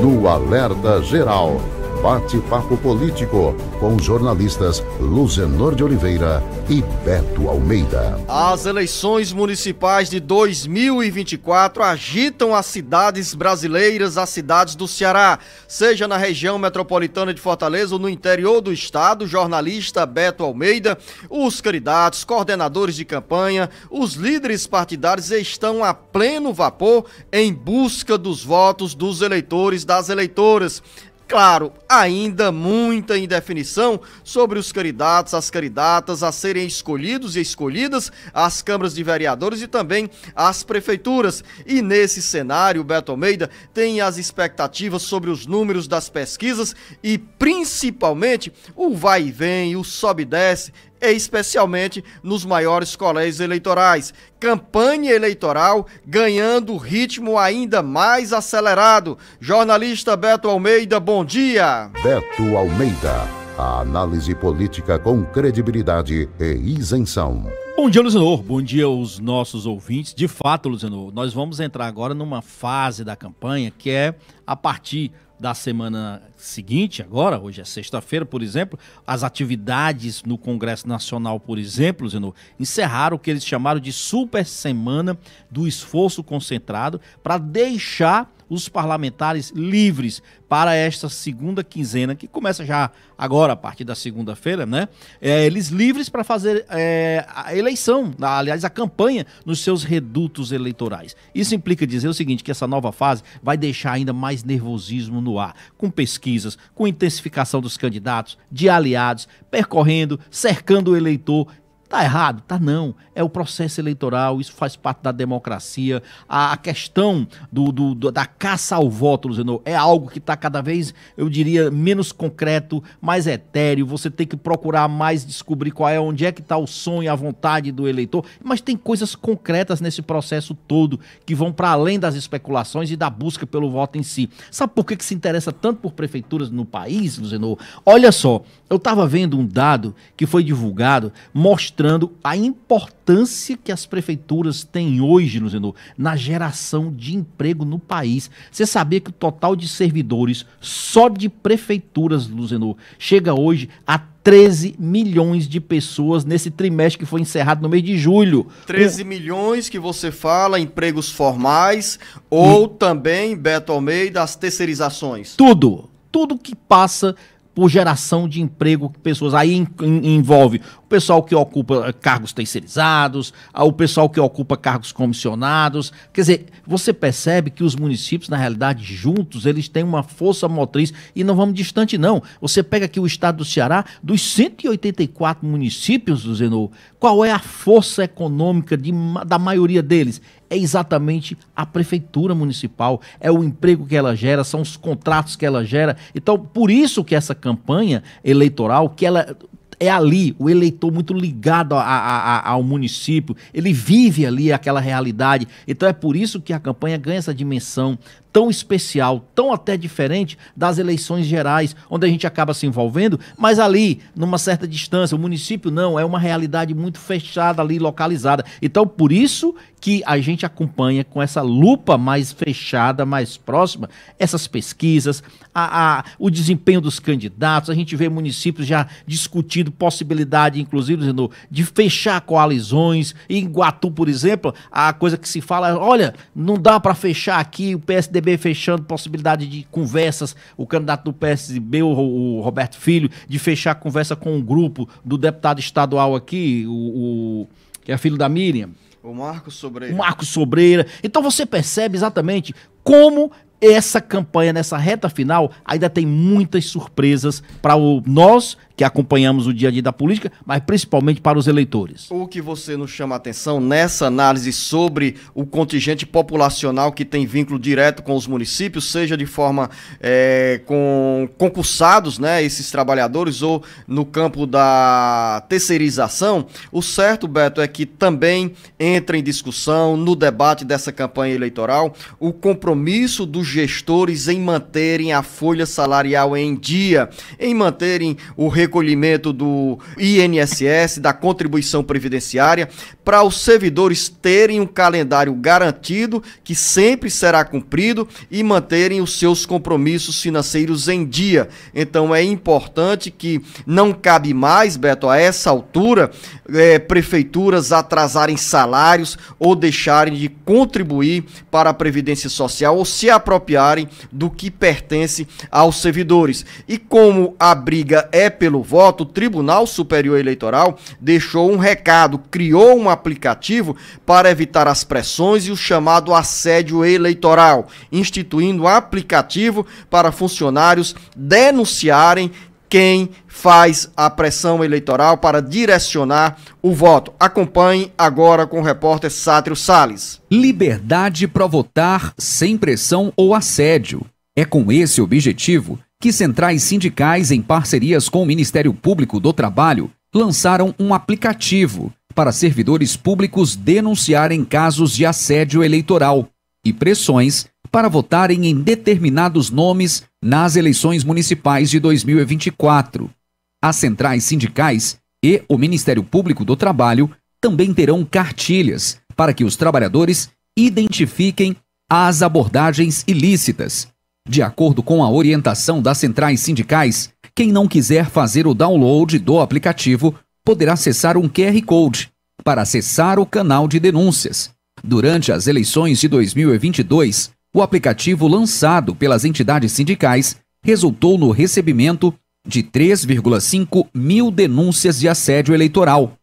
no Alerta Geral. Bate-papo político com os jornalistas Luzenor de Oliveira e Beto Almeida. As eleições municipais de 2024 agitam as cidades brasileiras, as cidades do Ceará, seja na região metropolitana de Fortaleza ou no interior do estado. Jornalista Beto Almeida, os candidatos, coordenadores de campanha, os líderes partidários estão a pleno vapor em busca dos votos dos eleitores, das eleitoras claro, ainda muita indefinição sobre os candidatos, as candidatas a serem escolhidos e escolhidas, as câmaras de vereadores e também as prefeituras. E nesse cenário, Beto Almeida tem as expectativas sobre os números das pesquisas e principalmente o vai e vem, o sobe e desce especialmente nos maiores colégios eleitorais. Campanha eleitoral ganhando ritmo ainda mais acelerado. Jornalista Beto Almeida, bom dia. Beto Almeida, a análise política com credibilidade e isenção. Bom dia, Luzenor. Bom dia aos nossos ouvintes. De fato, Luzenor, nós vamos entrar agora numa fase da campanha que é a partir da semana seguinte, agora, hoje é sexta-feira, por exemplo, as atividades no Congresso Nacional, por exemplo, Zeno, encerraram o que eles chamaram de super semana do esforço concentrado para deixar os parlamentares livres para esta segunda quinzena, que começa já agora, a partir da segunda-feira, né? É, eles livres para fazer é, a eleição, aliás, a campanha nos seus redutos eleitorais. Isso implica dizer o seguinte: que essa nova fase vai deixar ainda mais nervosismo no ar, com pesquisas, com intensificação dos candidatos, de aliados, percorrendo, cercando o eleitor Tá errado? Tá não. É o processo eleitoral, isso faz parte da democracia. A, a questão do, do, do, da caça ao voto, Luzenor, é algo que está cada vez, eu diria, menos concreto, mais etéreo. Você tem que procurar mais descobrir qual é, onde é que está o sonho, a vontade do eleitor. Mas tem coisas concretas nesse processo todo que vão para além das especulações e da busca pelo voto em si. Sabe por que, que se interessa tanto por prefeituras no país, Luzenor? Olha só, eu estava vendo um dado que foi divulgado mostrando mostrando a importância que as prefeituras têm hoje, Luzinor, na geração de emprego no país. Você sabia que o total de servidores só de prefeituras, Luzinor, chega hoje a 13 milhões de pessoas nesse trimestre que foi encerrado no mês de julho. 13 o... milhões que você fala, empregos formais ou hum. também, Beto Almeida, as terceirizações. Tudo, tudo que passa por geração de emprego que pessoas. Aí in, in, envolve o pessoal que ocupa cargos terceirizados, o pessoal que ocupa cargos comissionados. Quer dizer, você percebe que os municípios, na realidade, juntos, eles têm uma força motriz e não vamos distante, não. Você pega aqui o estado do Ceará, dos 184 municípios do zenô qual é a força econômica de, da maioria deles? é exatamente a prefeitura municipal, é o emprego que ela gera, são os contratos que ela gera. Então, por isso que essa campanha eleitoral, que ela é ali, o eleitor muito ligado a, a, a, ao município, ele vive ali aquela realidade. Então é por isso que a campanha ganha essa dimensão tão especial, tão até diferente das eleições gerais, onde a gente acaba se envolvendo, mas ali, numa certa distância, o município não, é uma realidade muito fechada ali, localizada. Então, por isso que a gente acompanha com essa lupa mais fechada, mais próxima, essas pesquisas, a, a, o desempenho dos candidatos, a gente vê municípios já discutindo possibilidade, inclusive, de fechar coalizões. Em Guatu, por exemplo, a coisa que se fala, é, olha, não dá para fechar aqui, o PSD PSDB fechando possibilidade de conversas, o candidato do PSB, o, Roberto Filho, de fechar conversa com o um grupo do deputado estadual aqui, o, o que é filho da Miriam. O Marcos Sobreira. Marcos Sobreira. Então você percebe exatamente como essa campanha nessa reta final ainda tem muitas surpresas para nós que acompanhamos o dia a dia da política, mas principalmente para os eleitores. O que você nos chama a atenção nessa análise sobre o contingente populacional que tem vínculo direto com os municípios, seja de forma é, com concursados, né, esses trabalhadores, ou no campo da terceirização, o certo, Beto, é que também entra em discussão, no debate dessa campanha eleitoral, o compromisso dos gestores em manterem a folha salarial em dia, em manterem o recurso recolhimento do INSS, da contribuição previdenciária, para os servidores terem um calendário garantido que sempre será cumprido e manterem os seus compromissos financeiros em dia. Então é importante que não cabe mais, Beto, a essa altura, é, prefeituras atrasarem salários ou deixarem de contribuir para a Previdência Social ou se apropriarem do que pertence aos servidores. E como a briga é pelo no voto, o Tribunal Superior Eleitoral deixou um recado, criou um aplicativo para evitar as pressões e o chamado assédio eleitoral, instituindo um aplicativo para funcionários denunciarem quem faz a pressão eleitoral para direcionar o voto. Acompanhe agora com o repórter Sátrio Sales. Liberdade para votar sem pressão ou assédio. É com esse objetivo que centrais sindicais, em parcerias com o Ministério Público do Trabalho, lançaram um aplicativo para servidores públicos denunciarem casos de assédio eleitoral e pressões para votarem em determinados nomes nas eleições municipais de 2024. As centrais sindicais e o Ministério Público do Trabalho também terão cartilhas para que os trabalhadores identifiquem as abordagens ilícitas de acordo com a orientação das centrais sindicais, quem não quiser fazer o download do aplicativo poderá acessar um QR Code para acessar o canal de denúncias. Durante as eleições de 2022, o aplicativo lançado pelas entidades sindicais resultou no recebimento de 3,5 mil denúncias de assédio eleitoral.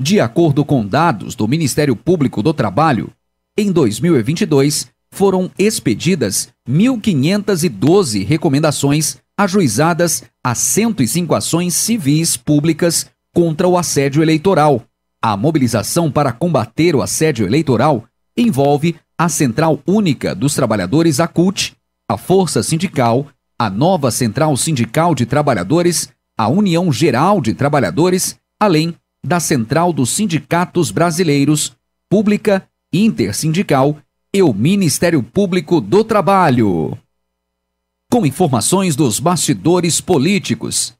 De acordo com dados do Ministério Público do Trabalho, em 2022 foram expedidas 1.512 recomendações ajuizadas a 105 ações civis públicas contra o assédio eleitoral. A mobilização para combater o assédio eleitoral envolve a Central Única dos Trabalhadores, a CUT, a Força Sindical, a Nova Central Sindical de Trabalhadores, a União Geral de Trabalhadores, além da Central dos Sindicatos Brasileiros, Pública, Intersindical e o Ministério Público do Trabalho. Com informações dos bastidores políticos.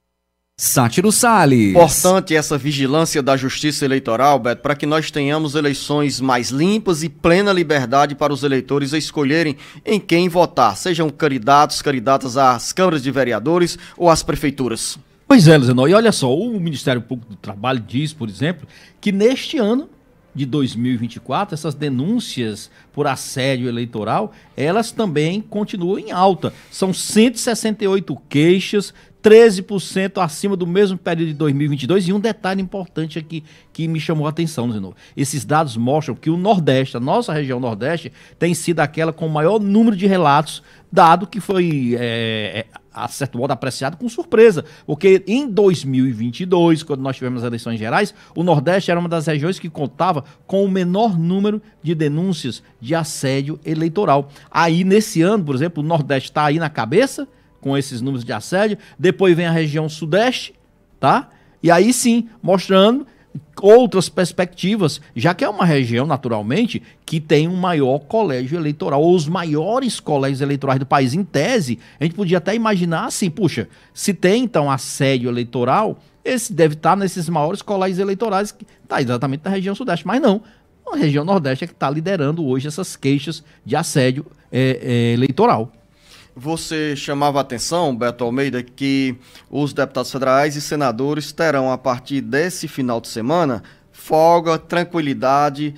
Sátiro Salles. Importante essa vigilância da Justiça Eleitoral, Beto, para que nós tenhamos eleições mais limpas e plena liberdade para os eleitores escolherem em quem votar, sejam candidatos, candidatas às câmaras de vereadores ou às prefeituras. Pois é, Luzenor, e olha só, o Ministério Público do Trabalho diz, por exemplo, que neste ano de 2024, essas denúncias por assédio eleitoral, elas também continuam em alta. São 168 queixas, 13% acima do mesmo período de 2022. E um detalhe importante aqui que me chamou a atenção, de novo. Esses dados mostram que o Nordeste, a nossa região Nordeste, tem sido aquela com o maior número de relatos, dado que foi, é, a certo modo, apreciado com surpresa. Porque em 2022, quando nós tivemos as eleições gerais, o Nordeste era uma das regiões que contava com o menor número de denúncias de assédio eleitoral. Aí, nesse ano, por exemplo, o Nordeste está aí na cabeça com esses números de assédio. Depois vem a região sudeste, tá? E aí sim, mostrando outras perspectivas, já que é uma região, naturalmente, que tem um maior colégio eleitoral, ou os maiores colégios eleitorais do país. Em tese, a gente podia até imaginar assim, puxa, se tem então assédio eleitoral, esse deve estar tá nesses maiores colégios eleitorais, que está exatamente na região sudeste, mas não. A região nordeste é que está liderando hoje essas queixas de assédio é, é, eleitoral. Você chamava a atenção, Beto Almeida, que os deputados federais e senadores terão, a partir desse final de semana, folga, tranquilidade,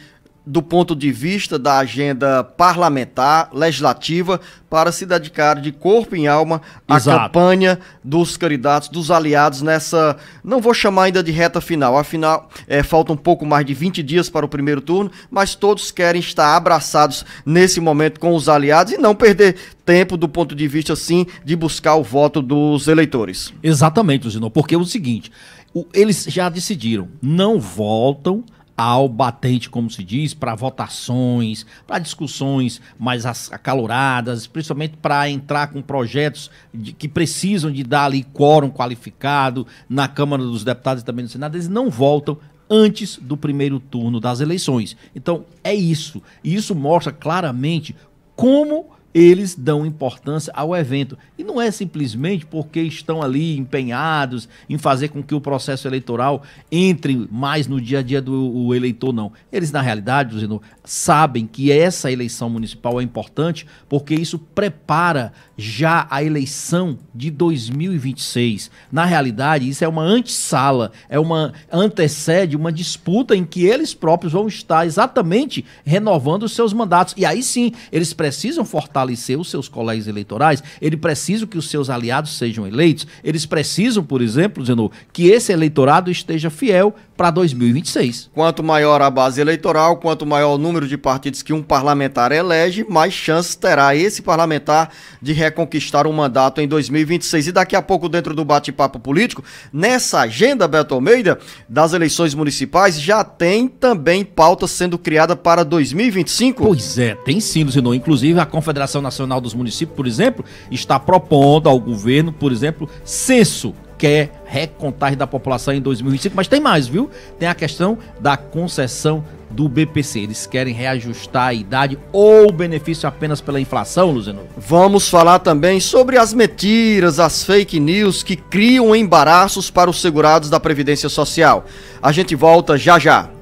do ponto de vista da agenda parlamentar, legislativa, para se dedicar de corpo e alma à Exato. campanha dos candidatos, dos aliados nessa. Não vou chamar ainda de reta final, afinal, é, falta um pouco mais de 20 dias para o primeiro turno, mas todos querem estar abraçados nesse momento com os aliados e não perder tempo do ponto de vista, assim, de buscar o voto dos eleitores. Exatamente, Zino, porque é o seguinte: eles já decidiram, não voltam ao batente, como se diz, para votações, para discussões mais acaloradas, principalmente para entrar com projetos de, que precisam de dar ali quórum qualificado na Câmara dos Deputados e também no Senado, eles não voltam antes do primeiro turno das eleições. Então, é isso. E isso mostra claramente como eles dão importância ao evento. E não é simplesmente porque estão ali empenhados em fazer com que o processo eleitoral entre mais no dia a dia do eleitor, não. Eles, na realidade, Zino, sabem que essa eleição municipal é importante porque isso prepara já a eleição de 2026. Na realidade, isso é uma antessala, é uma antecede, uma disputa em que eles próprios vão estar exatamente renovando os seus mandatos. E aí sim, eles precisam fortalecer os seus colegas eleitorais, ele precisa que os seus aliados sejam eleitos, eles precisam, por exemplo, Zeno, que esse eleitorado esteja fiel para 2026. Quanto maior a base eleitoral, quanto maior o número de partidos que um parlamentar elege, mais chances terá esse parlamentar de reconquistar um mandato em 2026. E daqui a pouco, dentro do bate-papo político, nessa agenda, Beto Almeida, das eleições municipais, já tem também pauta sendo criada para 2025? Pois é, tem sim, Lucinou. Inclusive, a Confederação Nacional dos Municípios, por exemplo, está propondo ao governo, por exemplo, censo quer recontagem da população em 2025, mas tem mais, viu? Tem a questão da concessão do BPC. Eles querem reajustar a idade ou o benefício apenas pela inflação, Luzeno? Vamos falar também sobre as mentiras, as fake news que criam embaraços para os segurados da Previdência Social. A gente volta já já.